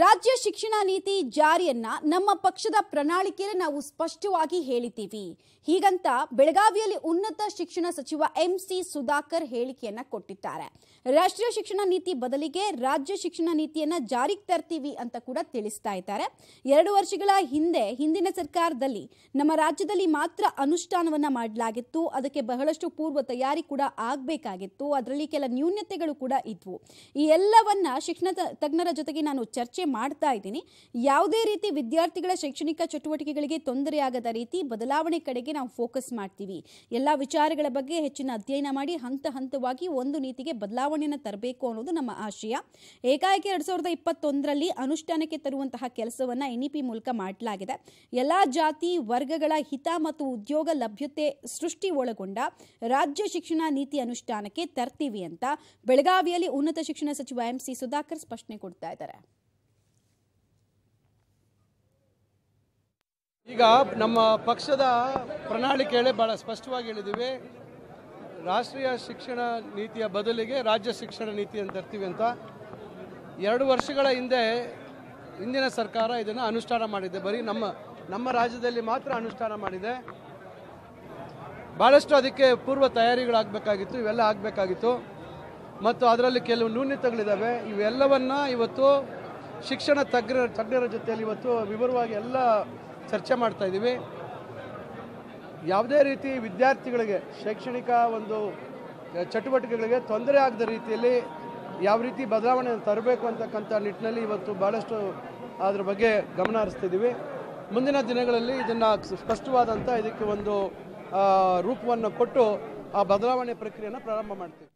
ರಾಜ್ಯ ಶಿಕ್ಷಣ ನೀತಿ ಜಾರಿಯನ್ನ ನಮ್ಮ ಪಕ್ಷದ ಪ್ರಣಾಳಿಕೆಯಲ್ಲಿ ನಾವು ಸ್ಪಷ್ಟವಾಗಿ ಹೇಳಿದ್ದೀವಿ ಹೀಗಂತ ಬೆಳಗಾವಿಯಲ್ಲಿ ಉನ್ನತ ಶಿಕ್ಷಣ ಸಚಿವ ಎಂ ಸಿ ಸುಧಾಕರ್ ಹೇಳಿಕೆಯನ್ನ ಕೊಟ್ಟಿದ್ದಾರೆ ರಾಷ್ಟ್ರೀಯ ಶಿಕ್ಷಣ ನೀತಿ ಬದಲಿಗೆ ರಾಜ್ಯ ಶಿಕ್ಷಣ ನೀತಿಯನ್ನ ಜಾರಿಗೆ ತರ್ತೀವಿ ಅಂತ ಕೂಡ ತಿಳಿಸ್ತಾ ಇದ್ದಾರೆ ಎರಡು ವರ್ಷಗಳ ಹಿಂದೆ ಹಿಂದಿನ ಸರ್ಕಾರದಲ್ಲಿ ನಮ್ಮ ರಾಜ್ಯದಲ್ಲಿ ಮಾತ್ರ ಅನುಷ್ಠಾನವನ್ನ ಮಾಡಲಾಗಿತ್ತು ಅದಕ್ಕೆ ಬಹಳಷ್ಟು ಪೂರ್ವ ತಯಾರಿ ಕೂಡ ಆಗಬೇಕಾಗಿತ್ತು ಅದರಲ್ಲಿ ಕೆಲ ನ್ಯೂನ್ಯತೆಗಳು ಕೂಡ ಇದ್ವು ಈ ಎಲ್ಲವನ್ನ ಶಿಕ್ಷಣ ತಜ್ಞರ ಜೊತೆಗೆ ನಾನು ಚರ್ಚೆ ಮಾಡ್ತಾ ಇದ್ದೀನಿ ಯಾವುದೇ ರೀತಿ ವಿದ್ಯಾರ್ಥಿಗಳ ಶೈಕ್ಷಣಿಕ ಚಟುವಟಿಕೆಗಳಿಗೆ ತೊಂದರೆಯಾಗದ ರೀತಿ ಬದಲಾವಣೆ ಕಡೆಗೆ ನಾವು ಫೋಕಸ್ ಮಾಡ್ತೀವಿ ಎಲ್ಲ ವಿಚಾರಗಳ ಬಗ್ಗೆ ಹೆಚ್ಚಿನ ಅಧ್ಯಯನ ಮಾಡಿ ಹಂತ ಹಂತವಾಗಿ ಒಂದು ನೀತಿಗೆ ಬದಲಾವಣೆಯನ್ನು ತರಬೇಕು ಅನ್ನೋದು ನಮ್ಮ ಆಶಯ ಏಕಾಏಕಿ ಎರಡ್ ಸಾವಿರದ ಇಪ್ಪತ್ತೊಂದರಲ್ಲಿ ಅನುಷ್ಠಾನಕ್ಕೆ ತರುವಂತಹ ಕೆಲಸವನ್ನು ಎನ್ಇಪಿ ಮೂಲಕ ಮಾಡಲಾಗಿದೆ ಎಲ್ಲ ಜಾತಿ ವರ್ಗಗಳ ಹಿತ ಮತ್ತು ಉದ್ಯೋಗ ಲಭ್ಯತೆ ಸೃಷ್ಟಿ ಒಳಗೊಂಡ ರಾಜ್ಯ ಶಿಕ್ಷಣ ನೀತಿ ಅನುಷ್ಠಾನಕ್ಕೆ ತರ್ತೀವಿ ಅಂತ ಬೆಳಗಾವಿಯಲ್ಲಿ ಉನ್ನತ ಶಿಕ್ಷಣ ಸಚಿವ ಎಂ ಸಿ ಸುಧಾಕರ್ ಸ್ಪಷ್ಟನೆ ಕೊಡ್ತಾ ಇದ್ದಾರೆ ಈಗ ನಮ್ಮ ಪಕ್ಷದ ಪ್ರಣಾಳಿಕೆಯಲ್ಲೇ ಭಾಳ ಸ್ಪಷ್ಟವಾಗಿ ಹೇಳಿದ್ದೀವಿ ರಾಷ್ಟ್ರೀಯ ಶಿಕ್ಷಣ ನೀತಿಯ ಬದಲಿಗೆ ರಾಜ್ಯ ಶಿಕ್ಷಣ ನೀತಿ ಅಂತ ತರ್ತೀವಿ ಅಂತ ಎರಡು ವರ್ಷಗಳ ಹಿಂದೆ ಹಿಂದಿನ ಸರ್ಕಾರ ಇದನ್ನು ಅನುಷ್ಠಾನ ಮಾಡಿದೆ ಬರೀ ನಮ್ಮ ನಮ್ಮ ರಾಜ್ಯದಲ್ಲಿ ಮಾತ್ರ ಅನುಷ್ಠಾನ ಮಾಡಿದೆ ಭಾಳಷ್ಟು ಅದಕ್ಕೆ ಪೂರ್ವ ತಯಾರಿಗಳಾಗಬೇಕಾಗಿತ್ತು ಇವೆಲ್ಲ ಆಗಬೇಕಾಗಿತ್ತು ಮತ್ತು ಅದರಲ್ಲಿ ಕೆಲವು ನ್ಯೂನ್ಯತೆಗಳಿದ್ದಾವೆ ಇವೆಲ್ಲವನ್ನು ಇವತ್ತು ಶಿಕ್ಷಣ ತಜ್ಞರ ತಜ್ಞರ ಜೊತೆಯಲ್ಲಿ ಇವತ್ತು ವಿವರವಾಗಿ ಎಲ್ಲ ಚರ್ಚೆ ಮಾಡ್ತಾ ಇದ್ದೀವಿ ಯಾವುದೇ ರೀತಿ ವಿದ್ಯಾರ್ಥಿಗಳಿಗೆ ಶೈಕ್ಷಣಿಕ ಒಂದು ಚಟುವಟಿಕೆಗಳಿಗೆ ತೊಂದರೆ ಆಗದ ರೀತಿಯಲ್ಲಿ ಯಾವ ರೀತಿ ಬದಲಾವಣೆ ತರಬೇಕು ಅಂತಕ್ಕಂಥ ನಿಟ್ಟಿನಲ್ಲಿ ಇವತ್ತು ಭಾಳಷ್ಟು ಅದ್ರ ಬಗ್ಗೆ ಗಮನ ಹರಿಸ್ತಿದ್ದೀವಿ ಮುಂದಿನ ದಿನಗಳಲ್ಲಿ ಇದನ್ನು ಸ್ಪಷ್ಟವಾದಂಥ ಇದಕ್ಕೆ ಒಂದು ರೂಪವನ್ನು ಕೊಟ್ಟು ಆ ಬದಲಾವಣೆ ಪ್ರಕ್ರಿಯೆಯನ್ನು ಪ್ರಾರಂಭ ಮಾಡ್ತೀವಿ